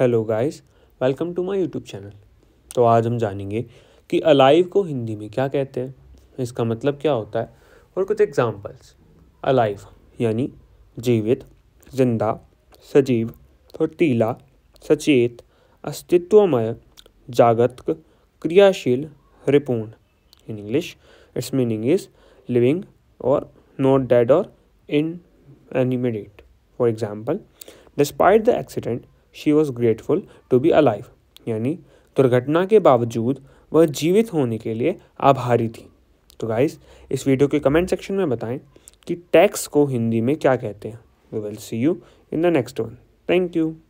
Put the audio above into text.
hello guys welcome to my YouTube channel तो आज हम जानेंगे कि अलाइव को हिंदी में क्या कहते हैं इसका मतलब क्या होता है और कुछ एग्जांपल्स अलाइव यानी जीवित जिंदा सजीव फुर्तीला सचेत अस्तित्वमय जागतक क्रियाशील रिपूर्ण in English its meaning is living और नॉट डेड और in animated for example despite the accident she was grateful to be alive यानी दुर्घटना के बावजूद वह जीवित होने के लिए आभारी थी तो गाइस इस वीडियो के कमेंट सेक्शन में बताएं कि टैक्स को हिंदी में क्या कहते हैं we will see you in the next one thank you